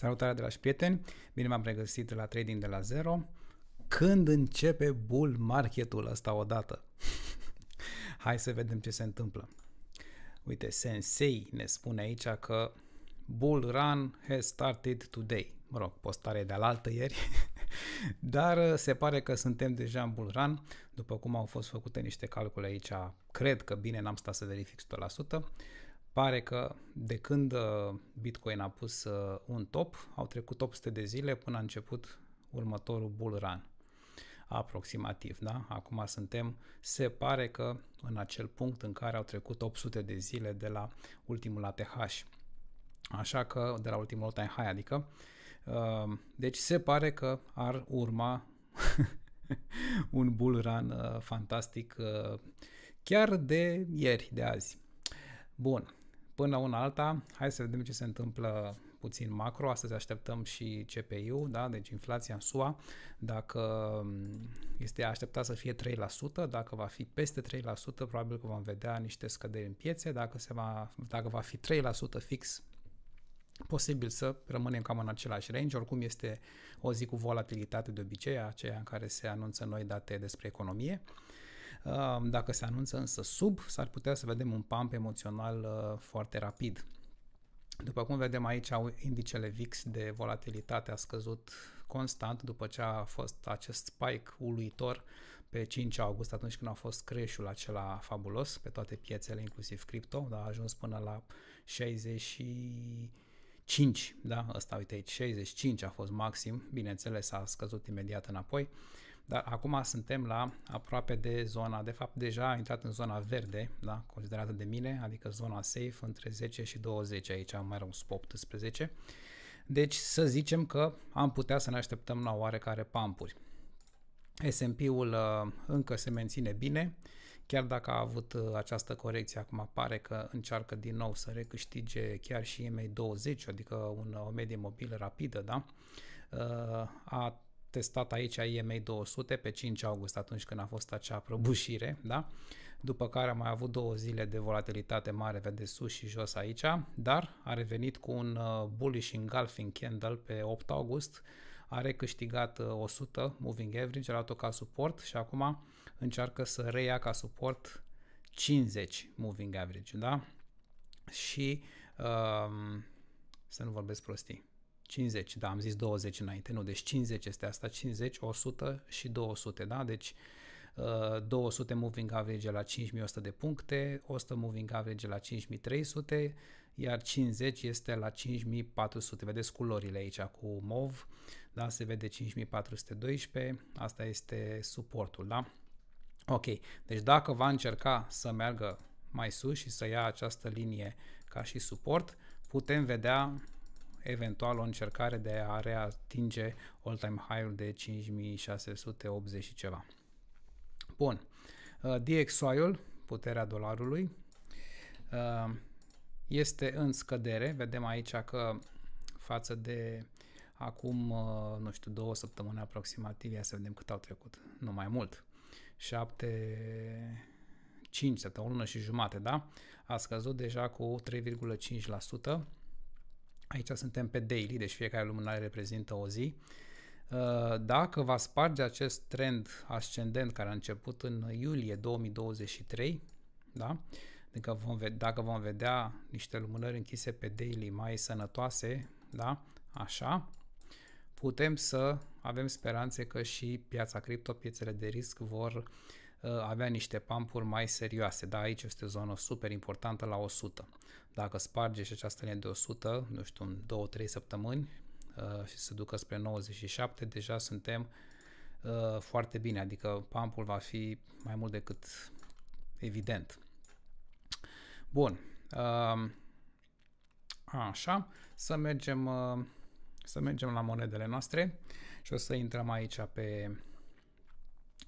Salutare, de la prieteni! Bine m-am regăsit la Trading de la Zero. Când începe bull marketul ăsta odată? Hai să vedem ce se întâmplă. Uite, Sensei ne spune aici că bull run has started today. Mă rog, postare de alaltă ieri, dar uh, se pare că suntem deja în bull run, după cum au fost făcute niște calcule aici, cred că bine, n-am stat să verific 100%, Pare că de când uh, Bitcoin a pus uh, un top, au trecut 800 de zile până a început următorul bull run aproximativ, da? Acum suntem, se pare că în acel punct în care au trecut 800 de zile de la ultimul ATH. Așa că, de la ultimul all time high, adică, uh, deci se pare că ar urma un bull run fantastic chiar de ieri, de azi. Bun, Până una alta, hai să vedem ce se întâmplă puțin macro. Astăzi așteptăm și CPI-ul, da? deci inflația în SUA, dacă mm, este așteptat să fie 3%, dacă va fi peste 3%, probabil că vom vedea niște scăderi în piețe, dacă, se va, dacă va fi 3% fix, posibil să rămânem cam în același range, oricum este o zi cu volatilitate de obicei, aceea în care se anunță noi date despre economie. Dacă se anunță însă sub, s-ar putea să vedem un pump emoțional uh, foarte rapid. După cum vedem aici, indicele VIX de volatilitate a scăzut constant după ce a fost acest spike uluitor pe 5 august, atunci când a fost creșul acela fabulos pe toate piețele, inclusiv cripto, dar a ajuns până la 60 5, da, ăsta uite aici, 65 a fost maxim, bineînțeles a scăzut imediat înapoi, dar acum suntem la aproape de zona, de fapt deja a intrat în zona verde, da, considerată de mine, adică zona safe între 10 și 20, aici am mai rămas 18. Deci să zicem că am putea să ne așteptăm la oarecare pampuri. S&P-ul uh, încă se menține bine, chiar dacă a avut uh, această corecție, acum pare că încearcă din nou să recâștige chiar și ma 20, adică un, o medie mobilă rapidă, da? Uh, a testat aici IMA 200 pe 5 august, atunci când a fost acea prăbușire, da? După care a mai avut două zile de volatilitate mare, de sus și jos aici, dar a revenit cu un uh, bullish engulfing candle pe 8 august, a recâștigat 100 uh, moving average, luat-o ca suport și acum încearcă să reia ca suport 50 moving average, da? Și um, să nu vorbesc prostii. 50, da, am zis 20 înainte, nu, deci 50 este asta, 50, 100 și 200, da, deci 200 uh, moving average la 5100 de puncte, 100 moving average la 5300, iar 50 este la 5400. Vedeți culorile aici cu mov, da? se vede 5412, asta este suportul, da? Ok, deci dacă va încerca să meargă mai sus și să ia această linie ca și suport, putem vedea eventual o încercare de a reatinge all-time high-ul de 5680 și ceva. Bun. Uh, DXY-ul, puterea dolarului, uh, este în scădere. Vedem aici că față de acum, uh, nu știu, două săptămâni aproximativ, ia să vedem cât au trecut, nu mai mult, 7, 5 săptămâni, o lună și jumate, da? A scăzut deja cu 3,5%, Aici suntem pe daily, deci fiecare lumânare reprezintă o zi. Uh, dacă va sparge acest trend ascendent care a început în iulie 2023, da? Adică vom, dacă vom vedea niște lumânări închise pe daily mai sănătoase, da? Așa, putem să avem speranțe că și piața cripto, piețele de risc vor Uh, avea niște pampuri mai serioase, da, aici este o zonă super importantă la 100. Dacă sparge și această linie de 100, nu știu, în 2-3 săptămâni uh, și se ducă spre 97, deja suntem uh, foarte bine, adică pampul va fi mai mult decât evident. Bun, um, așa, să mergem, să mergem la monedele noastre și o să intrăm aici pe,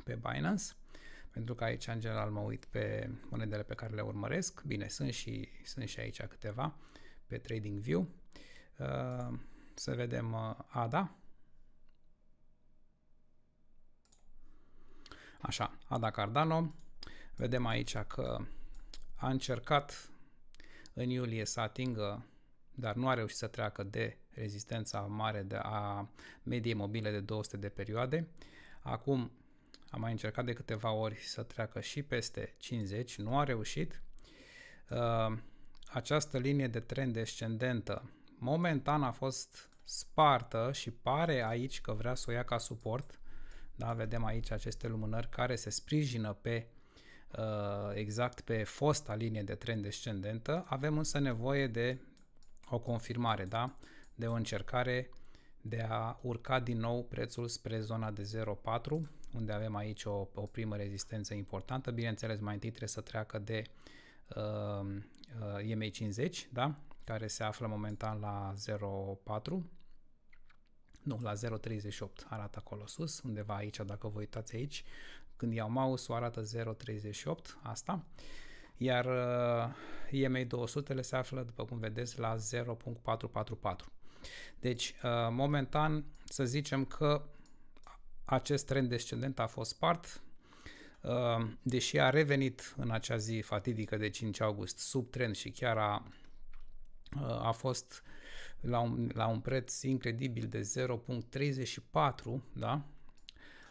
pe Binance pentru că aici, în general, mă uit pe monedele pe care le urmăresc. Bine, sunt și, sunt și aici câteva pe TradingView. Uh, să vedem uh, ADA. Așa, ADA Cardano. Vedem aici că a încercat în iulie să atingă, dar nu a reușit să treacă de rezistența mare de a mediei mobile de 200 de perioade. Acum a mai încercat de câteva ori să treacă și peste 50, nu a reușit. Uh, această linie de trend descendentă momentan a fost spartă și pare aici că vrea să o ia ca suport. Da, vedem aici aceste lumânări care se sprijină pe uh, exact pe fosta linie de trend descendentă. Avem însă nevoie de o confirmare, da? de o încercare de a urca din nou prețul spre zona de 0,4 unde avem aici o, o primă rezistență importantă. Bineînțeles, mai întâi trebuie să treacă de uh, uh, EMA 50, da? care se află momentan la 0,4, nu, la 0,38 arată acolo sus, undeva aici, dacă vă uitați aici, când iau mouse-ul arată 0,38, asta, iar uh, EMA 200 se află, după cum vedeți, la 0.444. Deci, uh, momentan, să zicem că acest trend descendent a fost spart, uh, deși a revenit în acea zi fatidică de 5 august sub trend și chiar a, uh, a fost la un, la un preț incredibil de 0.34, da?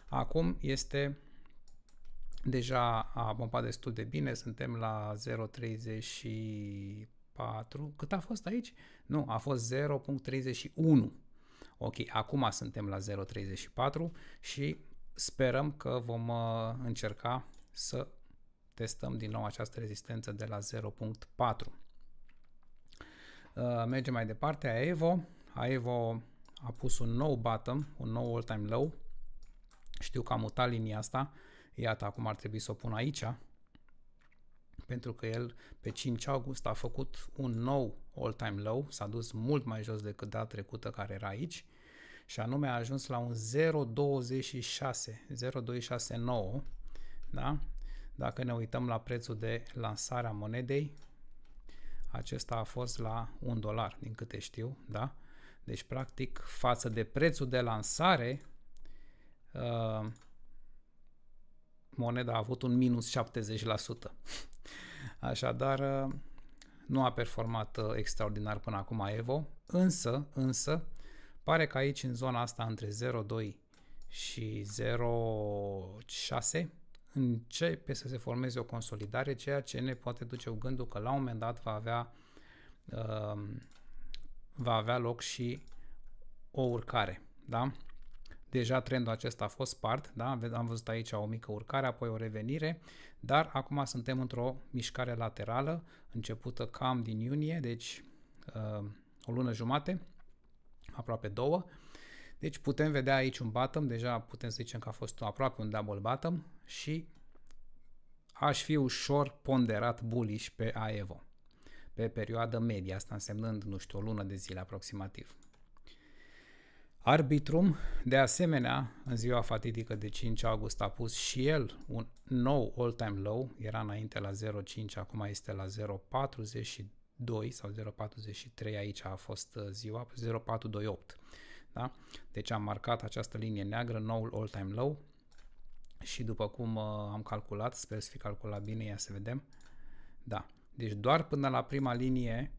Acum este deja a pompat destul de bine, suntem la 0.34. Cât a fost aici? Nu, a fost 0.31 ok, acum suntem la 0.34 și sperăm că vom uh, încerca să testăm din nou această rezistență de la 0.4. Uh, mergem mai departe, AEVO. AEVO a pus un nou bottom, un nou all-time low. Știu că am mutat linia asta. Iată, acum ar trebui să o pun aici, pentru că el pe 5 august a făcut un nou all-time low, s-a dus mult mai jos decât data trecută care era aici și anume a ajuns la un 0,26, 0,269, da? Dacă ne uităm la prețul de lansare a monedei, acesta a fost la 1 dolar, din câte știu, da? Deci, practic, față de prețul de lansare, uh, moneda a avut un minus 70%. Așadar, uh, nu a performat uh, extraordinar până acum Evo, însă, însă, pare că aici în zona asta între 0,2 și 0,6 începe să se formeze o consolidare, ceea ce ne poate duce gândul că la un moment dat va avea, um, va avea loc și o urcare. Da? Deja trendul acesta a fost spart, da? am văzut aici o mică urcare, apoi o revenire, dar acum suntem într-o mișcare laterală, începută cam din iunie, deci uh, o lună jumate, aproape două. Deci putem vedea aici un bottom, deja putem să zicem că a fost aproape un double bottom și aș fi ușor ponderat bullish pe AEVO pe perioadă medie, asta însemnând, nu știu, o lună de zile aproximativ. Arbitrum, de asemenea, în ziua fatidică de 5 august a pus și el un nou all-time low, era înainte la 0,5, acum este la 0,42 sau 0,43, aici a fost uh, ziua, 0,428. Da? Deci am marcat această linie neagră, noul all-time low și după cum uh, am calculat, sper să fi calculat bine, ia să vedem, da, deci doar până la prima linie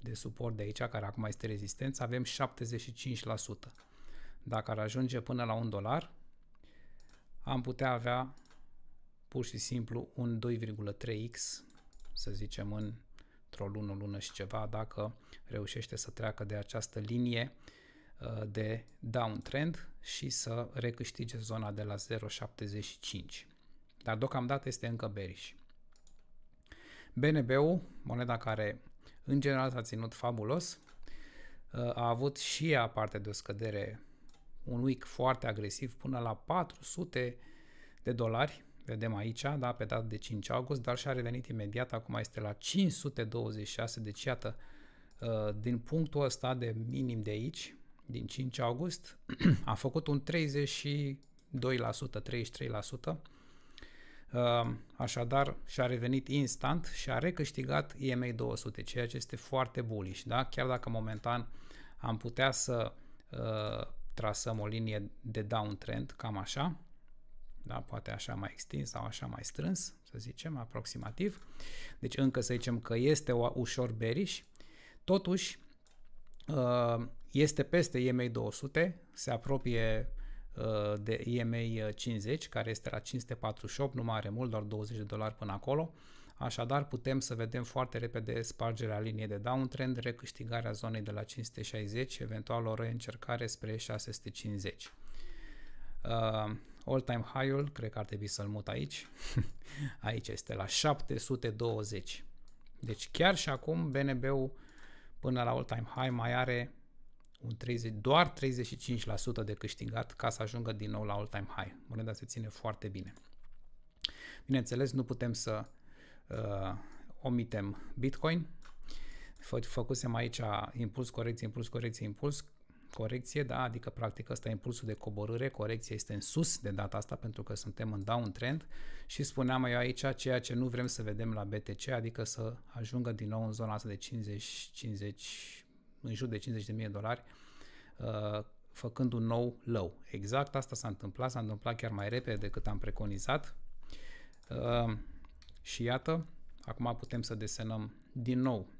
de suport de aici, care acum este rezistență, avem 75%. Dacă ar ajunge până la un dolar, am putea avea pur și simplu un 2,3x, să zicem, într-o lună, lună și ceva, dacă reușește să treacă de această linie uh, de downtrend și să recâștige zona de la 0,75. Dar deocamdată este încă bearish. BNB-ul, moneda care în general s-a ținut fabulos. Uh, a avut și ea parte de o scădere, un week foarte agresiv, până la 400 de dolari, vedem aici, da, pe data de 5 august, dar și-a revenit imediat, acum este la 526, deci iată, uh, din punctul ăsta de minim de aici, din 5 august, a făcut un 32%, 33%, Ehm, așadar, și-a revenit instant și a recâștigat EMA 200, ceea ce este foarte bullish, da? Chiar dacă momentan am putea să uh, trasăm o linie de downtrend, cam așa, da? poate așa mai extins sau așa mai strâns, să zicem, aproximativ. Deci încă să zicem că este o, ușor bearish, totuși uh, este peste EMA 200, se apropie Uh, de EMA 50, care este la 548, nu mai are mult, doar 20 de dolari până acolo. Așadar, putem să vedem foarte repede spargerea liniei de downtrend, recâștigarea zonei de la 560, eventual o reîncercare spre 650. Uh, all-time high-ul, cred că ar trebui să-l mut aici. aici este la 720. Deci chiar și acum BNB-ul până la all-time high mai are un 30, doar 35% de câștigat ca să ajungă din nou la all-time high. Moneda se ține foarte bine. Bineînțeles, nu putem să uh, omitem Bitcoin. Fă, făcusem aici impuls, corecție, impuls, corecție, impuls, corecție, da, adică practic ăsta e impulsul de coborâre, corecția este în sus de data asta pentru că suntem în downtrend și spuneam eu aici ceea ce nu vrem să vedem la BTC, adică să ajungă din nou în zona asta de 50, 50, în jur de 50.000 de dolari, uh, făcând un nou low. Exact asta s-a întâmplat, s-a întâmplat chiar mai repede decât am preconizat. Uh, și iată, acum putem să desenăm din nou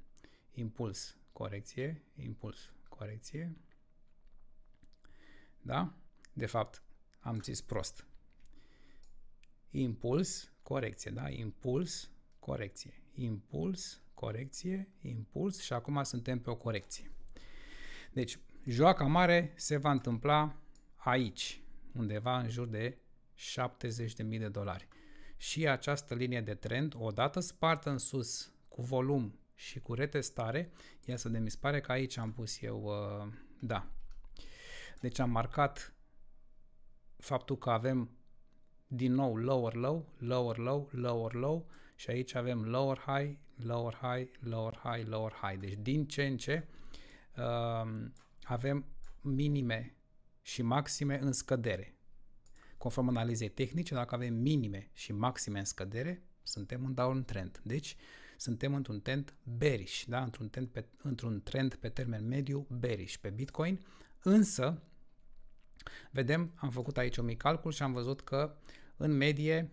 impuls, corecție, impuls, corecție. Da? De fapt, am zis prost. Impuls, corecție, da? Impuls, corecție. Impuls, corecție, impuls și acum suntem pe o corecție. Deci, joaca mare se va întâmpla aici, undeva în jur de 70.000 de dolari. Și această linie de trend, odată spartă în sus cu volum și cu retestare, ia să de mi pare că aici am pus eu, uh, da. Deci am marcat faptul că avem din nou lower low, lower low, lower low și aici avem lower high, lower high, lower high, lower high. Deci din ce în ce uh, avem minime și maxime în scădere. Conform analizei tehnice, dacă avem minime și maxime în scădere, suntem în down trend. Deci suntem într-un trend bearish, da? într-un, trend pe, într-un trend pe termen mediu bearish pe Bitcoin, însă vedem, am făcut aici un mic calcul și am văzut că în medie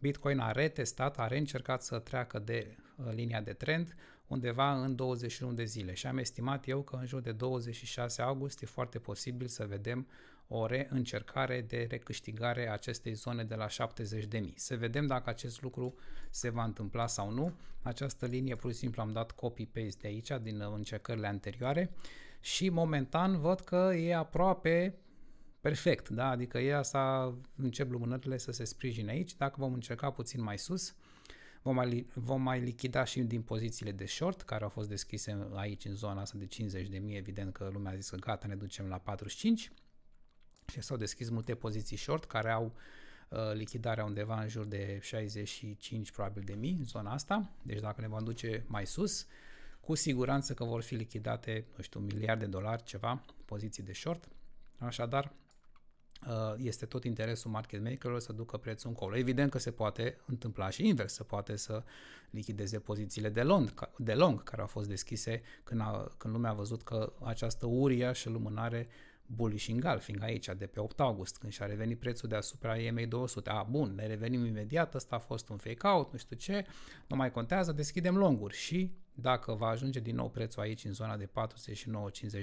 Bitcoin a retestat, a reîncercat să treacă de Uh, linia de trend undeva în 21 de zile și am estimat eu că în jur de 26 august e foarte posibil să vedem o reîncercare de recâștigare a acestei zone de la 70.000. Să vedem dacă acest lucru se va întâmpla sau nu. Această linie pur și simplu am dat copy-paste de aici din uh, încercările anterioare și momentan văd că e aproape perfect, da? adică ea să încep lumânările să se sprijine aici, dacă vom încerca puțin mai sus, Vom mai, vom mai lichida și din pozițiile de short, care au fost deschise aici în zona asta de 50 de mii. Evident că lumea a zis că gata, ne ducem la 45 și s-au deschis multe poziții short care au uh, lichidarea undeva în jur de 65 probabil de mii în zona asta. Deci dacă ne vom duce mai sus, cu siguranță că vor fi lichidate, nu știu, miliarde de dolari, ceva, poziții de short. Așadar, Uh, este tot interesul market makerilor să ducă prețul încolo. Evident că se poate întâmpla și invers, se poate să lichideze pozițiile de long, de long care au fost deschise când, a, când lumea a văzut că această uriașă lumânare bulishing fiind aici, de pe 8 august, când și-a revenit prețul deasupra EMA 200. A, bun, ne revenim imediat, ăsta a fost un fake-out, nu știu ce, nu mai contează, deschidem longuri și dacă va ajunge din nou prețul aici în zona de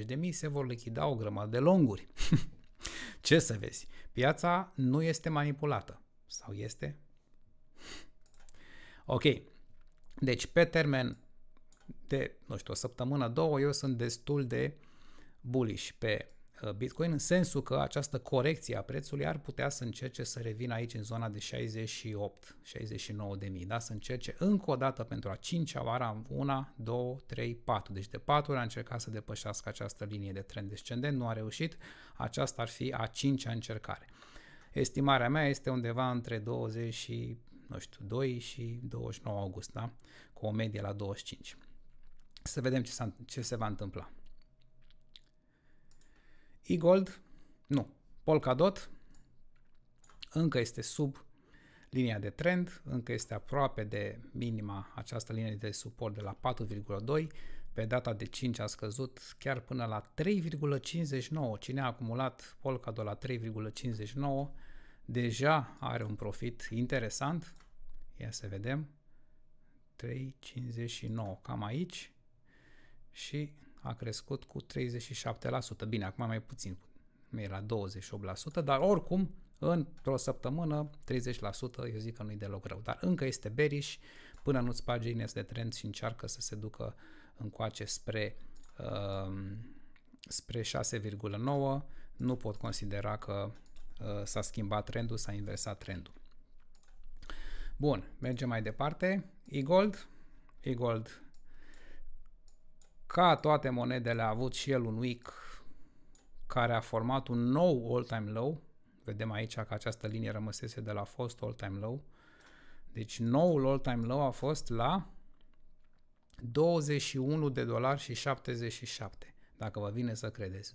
49-50 de mii, se vor lichida o grămadă de longuri. Ce să vezi? Piața nu este manipulată. Sau este? Ok. Deci, pe termen de, nu știu, o săptămână, două, eu sunt destul de bullish pe Uh, Bitcoin în sensul că această corecție a prețului ar putea să încerce să revină aici în zona de 68-69 de mii, da? să încerce încă o dată pentru a cincea oară, 1, 2, 3, 4. Deci de 4 ori a încercat să depășească această linie de trend descendent, nu a reușit, aceasta ar fi a cincea încercare. Estimarea mea este undeva între 20 și, nu știu, 2 și 29 august, da? cu o medie la 25. Să vedem ce, ce se va întâmpla. E-Gold, nu. Polkadot încă este sub linia de trend, încă este aproape de minima această linie de suport de la 4,2, pe data de 5 a scăzut chiar până la 3,59. Cine a acumulat Polkadot la 3,59 deja are un profit interesant. Ia să vedem. 3,59 cam aici și a crescut cu 37%. Bine, acum mai puțin, mai la 28%, dar oricum, într-o săptămână, 30%, eu zic că nu-i deloc rău, dar încă este beriș până nu-ți bagi linia de trend și încearcă să se ducă încoace spre uh, spre 6,9, nu pot considera că uh, s-a schimbat trendul, s-a inversat trendul. Bun, mergem mai departe. E-Gold, e-Gold ca toate monedele a avut și el un week care a format un nou all-time low. Vedem aici că această linie rămăsese de la fost all-time low. Deci noul all-time low a fost la 21 de dolari și 77, dacă vă vine să credeți.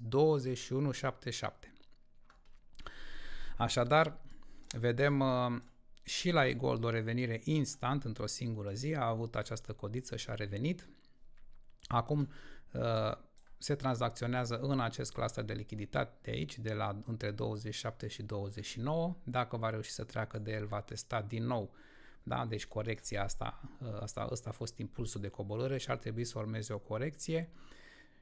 21,77. Așadar, vedem uh, și la e-gold o revenire instant într-o singură zi, a avut această codiță și a revenit. Acum uh, se tranzacționează în acest cluster de lichiditate de aici, de la între 27 și 29. Dacă va reuși să treacă de el, va testa din nou da? Deci corecția asta, uh, asta, asta a fost impulsul de coborâre și ar trebui să urmeze o corecție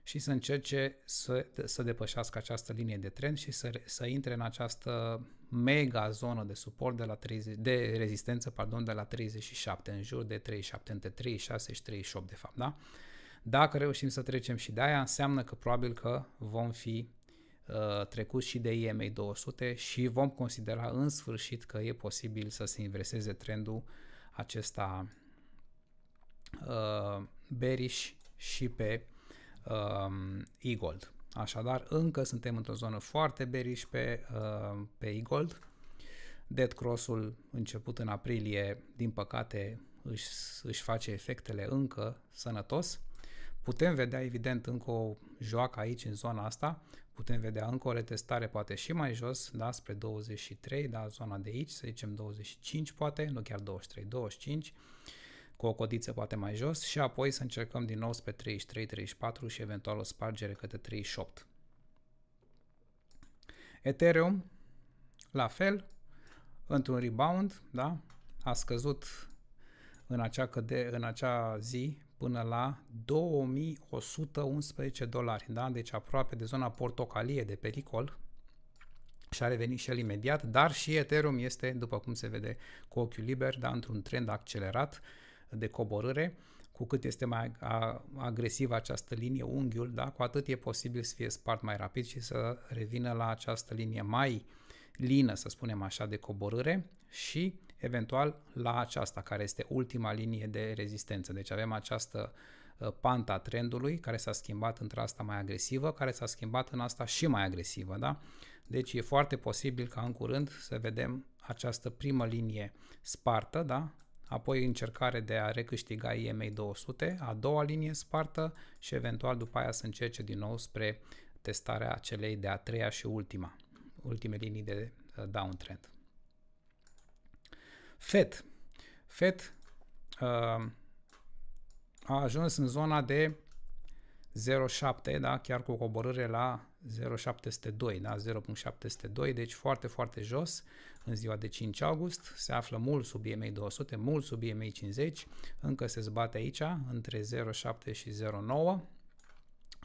și să încerce să, să depășească această linie de trend și să, să intre în această mega zonă de suport de, la 30, de rezistență pardon, de la 37 în jur de 37, între 36 și 38 de fapt, da? Dacă reușim să trecem și de aia, înseamnă că probabil că vom fi uh, trecut și de EMA 200 și vom considera în sfârșit că e posibil să se inverseze trendul acesta uh, bearish și pe um, e-gold. Așadar, încă suntem într-o zonă foarte bearish pe, uh, pe e-gold. Dead Cross-ul început în aprilie, din păcate, își, își face efectele încă sănătos. Putem vedea, evident, încă o joacă aici, în zona asta, putem vedea încă o retestare poate și mai jos, da, spre 23, da, zona de aici, să zicem 25 poate, nu chiar 23, 25, cu o codiță poate mai jos și apoi să încercăm din nou spre 33, 34 și eventual o spargere către 38. Ethereum, la fel, într-un rebound, da, a scăzut în acea, căde, în acea zi până la 2111 dolari, da? deci aproape de zona portocalie de pericol și a revenit și el imediat, dar și Ethereum este, după cum se vede cu ochiul liber, dar într-un trend accelerat de coborâre, cu cât este mai agresivă această linie unghiul, da, cu atât e posibil să fie spart mai rapid și să revină la această linie mai lină, să spunem așa, de coborâre și eventual la aceasta, care este ultima linie de rezistență. Deci avem această uh, panta trendului care s-a schimbat între asta mai agresivă, care s-a schimbat în asta și mai agresivă. Da? Deci e foarte posibil ca în curând să vedem această primă linie spartă, da? apoi încercare de a recâștiga IMA 200, a doua linie spartă și eventual după aia să încerce din nou spre testarea celei de a treia și ultima, ultime linii de uh, downtrend. FET. FET uh, a ajuns în zona de 0,7, da? chiar cu o coborâre la 0,702, da? 0,702, deci foarte, foarte jos în ziua de 5 august, se află mult sub EMA 200, mult sub EMA 50, încă se zbate aici, între 0,7 și 0,9,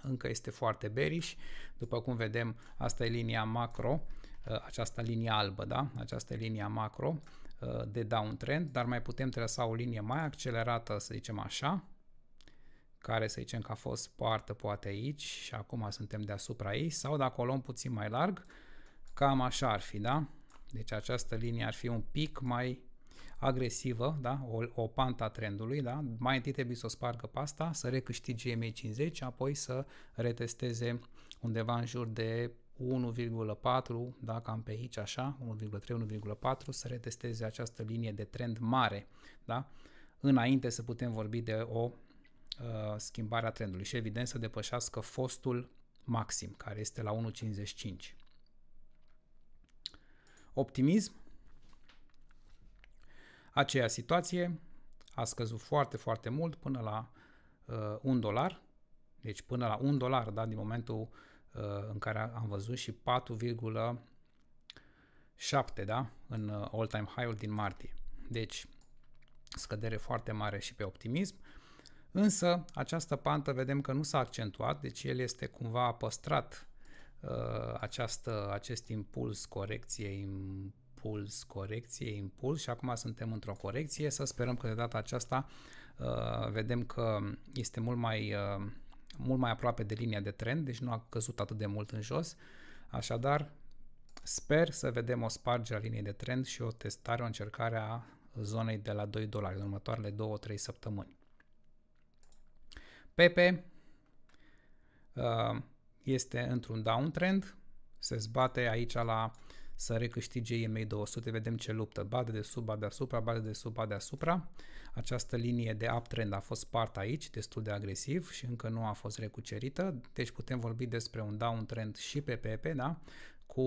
încă este foarte beriș. după cum vedem, asta e linia macro, uh, această linie albă, da? această linie macro, Uh, de downtrend, dar mai putem trasa o linie mai accelerată, să zicem așa, care să zicem că a fost poartă poate aici și acum suntem deasupra ei, sau dacă o luăm puțin mai larg, cam așa ar fi, da? Deci această linie ar fi un pic mai agresivă, da? o, o panta trendului, da? mai întâi trebuie să o spargă pasta, să recâștige MA50, apoi să retesteze undeva în jur de 1,4, dacă am pe aici așa, 1,3, 1,4, să retesteze această linie de trend mare, da? Înainte să putem vorbi de o uh, schimbare a trendului și evident să depășească fostul maxim, care este la 1,55. Optimism, aceea situație a scăzut foarte, foarte mult până la uh, 1 dolar, deci până la 1 dolar, da, din momentul uh, Uh, în care am văzut și 4,7 da? în uh, all-time high-ul din martie. Deci scădere foarte mare și pe optimism. Însă această pantă vedem că nu s-a accentuat, deci el este cumva păstrat uh, această, acest impuls, corecție, impuls, corecție, impuls și acum suntem într-o corecție. Să sperăm că de data aceasta uh, vedem că este mult mai uh, mult mai aproape de linia de trend, deci nu a căzut atât de mult în jos. Așadar, sper să vedem o spargere a liniei de trend și o testare, o încercare a zonei de la 2 dolari în următoarele 2-3 săptămâni. Pepe uh, este într-un downtrend, se zbate aici la să recâștige EMA 200, vedem ce luptă, bade de sub, bade deasupra, bade de sub, bade deasupra. Această linie de uptrend a fost part aici, destul de agresiv și încă nu a fost recucerită, deci putem vorbi despre un downtrend și pe PP, da? cu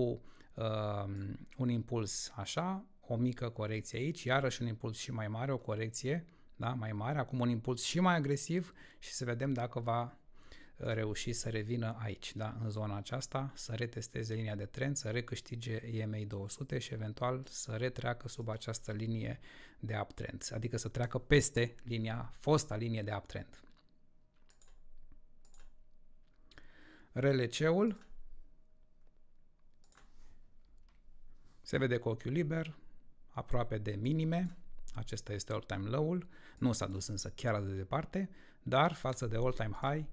uh, un impuls așa, o mică corecție aici, iarăși un impuls și mai mare, o corecție da? mai mare, acum un impuls și mai agresiv și să vedem dacă va reuși să revină aici, da, în zona aceasta, să retesteze linia de tren, să recâștige EMA 200 și eventual să retreacă sub această linie de uptrend, adică să treacă peste linia, fosta linie de uptrend. RLC-ul se vede cu ochiul liber, aproape de minime, acesta este all-time low-ul, nu s-a dus însă chiar atât de departe, dar față de all-time high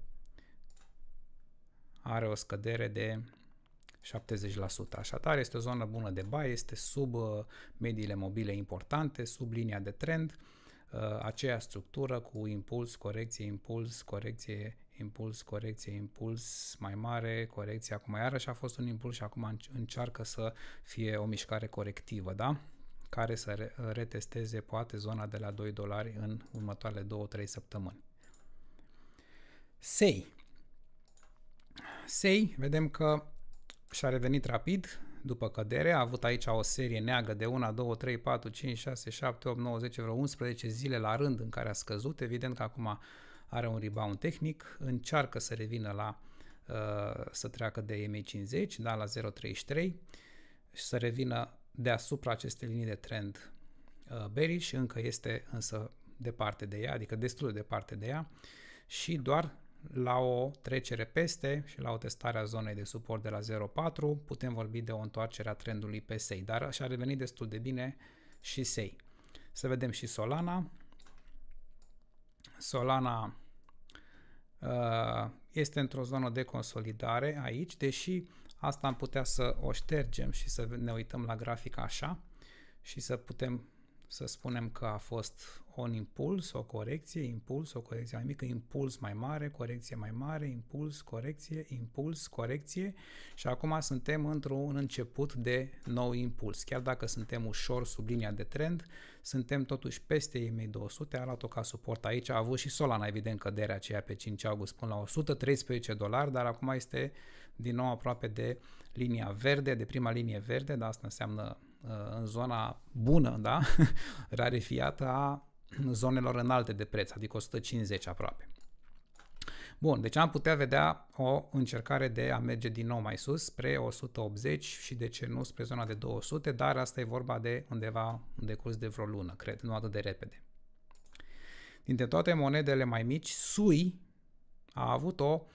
are o scădere de 70%. Așadar, este o zonă bună de bai. este sub uh, mediile mobile importante, sub linia de trend, uh, aceea structură cu impuls, corecție, impuls, corecție, impuls, corecție, impuls mai mare, corecție. Acum iarăși a fost un impuls și acum încearcă să fie o mișcare corectivă, da? care să retesteze poate zona de la 2 dolari în următoarele 2-3 săptămâni. SEI Sei, vedem că și-a revenit rapid după cădere, a avut aici o serie neagă de 1, 2, 3, 4, 5, 6, 7, 8, 9, 10, vreo 11 zile la rând în care a scăzut, evident că acum are un rebound tehnic, încearcă să revină la uh, să treacă de MA50, da, la 0.33 și să revină deasupra acestei linii de trend uh, bearish, încă este însă departe de ea, adică destul de departe de ea și doar la o trecere peste și la o testare a zonei de suport de la 0,4 putem vorbi de o întoarcere a trendului pe SEI, dar și-a revenit destul de bine și SEI. Să vedem și Solana. Solana uh, este într-o zonă de consolidare aici, deși asta am putea să o ștergem și să ne uităm la grafic așa și să putem să spunem că a fost un impuls, o corecție, impuls, o corecție mai mică, impuls mai mare, corecție mai mare, impuls, corecție, impuls, corecție și acum suntem într-un început de nou impuls. Chiar dacă suntem ușor sub linia de trend, suntem totuși peste EMA 200, a luat-o ca suport aici, a avut și Solana evident căderea aceea pe 5 august până la 113 dolari, dar acum este din nou aproape de linia verde, de prima linie verde, dar asta înseamnă Uh, în zona bună, da? rarefiată a zonelor înalte de preț, adică 150 aproape. Bun, deci am putea vedea o încercare de a merge din nou mai sus, spre 180 și de ce nu spre zona de 200, dar asta e vorba de undeva în decurs de vreo lună, cred, nu atât de repede. Dintre toate monedele mai mici, SUI a avut o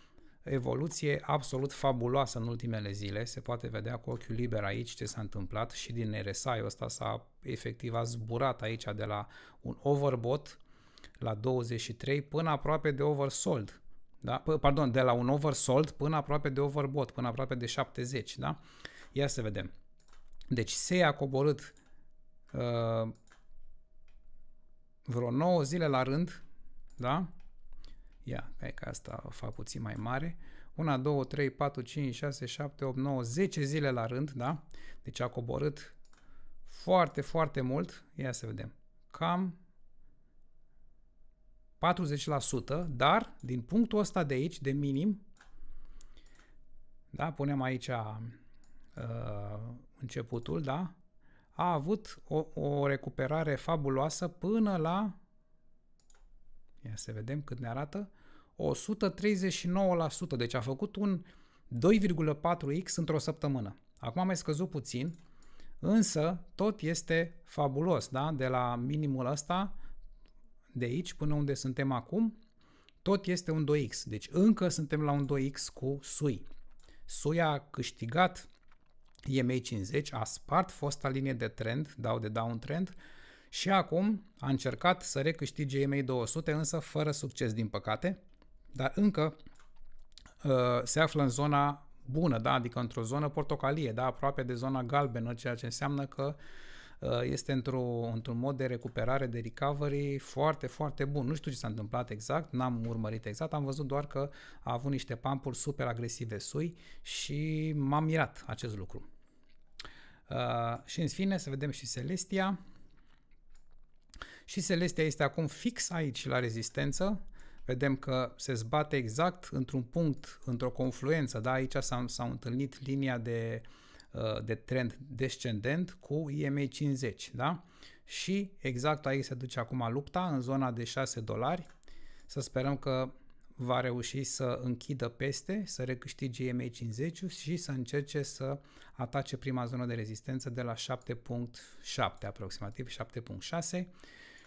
evoluție absolut fabuloasă în ultimele zile. Se poate vedea cu ochiul liber aici ce s-a întâmplat și din rsi ăsta s-a efectiv a zburat aici de la un overbot la 23 până aproape de oversold. Da? P- pardon, de la un oversold până aproape de overbot, până aproape de 70. Da? Ia să vedem. Deci se a coborât uh, vreo 9 zile la rând, da? Ia, hai că asta o fac puțin mai mare. 1, 2, 3, 4, 5, 6, 7, 8, 9, 10 zile la rând, da? Deci a coborât foarte, foarte mult. Ia să vedem. Cam 40%, dar din punctul ăsta de aici, de minim, da, punem aici uh, începutul, da, a avut o, o recuperare fabuloasă până la Ia să vedem cât ne arată. 139%, deci a făcut un 2,4x într-o săptămână. Acum a mai scăzut puțin, însă tot este fabulos, da? De la minimul ăsta, de aici până unde suntem acum, tot este un 2x. Deci încă suntem la un 2x cu sui. Sui a câștigat EMA 50, a spart fosta linie de trend, dau de downtrend, trend, și acum a încercat să recâștige MA200, însă fără succes, din păcate, dar încă uh, se află în zona bună, da? adică într-o zonă portocalie, da? aproape de zona galbenă, ceea ce înseamnă că uh, este într-un, într-un mod de recuperare, de recovery foarte, foarte bun. Nu știu ce s-a întâmplat exact, n-am urmărit exact, am văzut doar că a avut niște pampuri super agresive sui și m-am mirat acest lucru. Uh, și în fine să vedem și Celestia. Și Celestia este acum fix aici la rezistență. Vedem că se zbate exact într-un punct, într-o confluență. Da? Aici s-a, s-a întâlnit linia de, uh, de trend descendent cu IMA 50. Da? Și exact aici se duce acum lupta, în zona de 6 dolari. Să sperăm că va reuși să închidă peste, să recâștige IMA 50 și să încerce să atace prima zonă de rezistență de la 7.7 aproximativ, 7.6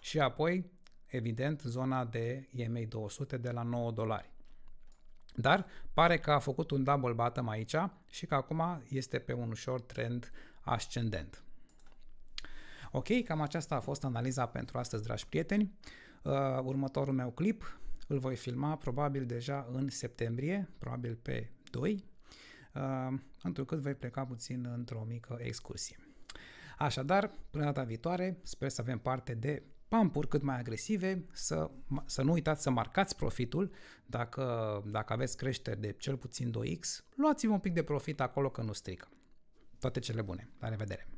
și apoi, evident, zona de EMA 200 de la 9 dolari. Dar pare că a făcut un double bottom aici și că acum este pe un ușor trend ascendent. Ok, cam aceasta a fost analiza pentru astăzi, dragi prieteni. Uh, următorul meu clip îl voi filma probabil deja în septembrie, probabil pe 2, uh, întrucât voi pleca puțin într-o mică excursie. Așadar, până data viitoare, sper să avem parte de pampuri cât mai agresive, să, să nu uitați să marcați profitul, dacă, dacă aveți creșteri de cel puțin 2x, luați-vă un pic de profit acolo că nu strică. Toate cele bune, la revedere!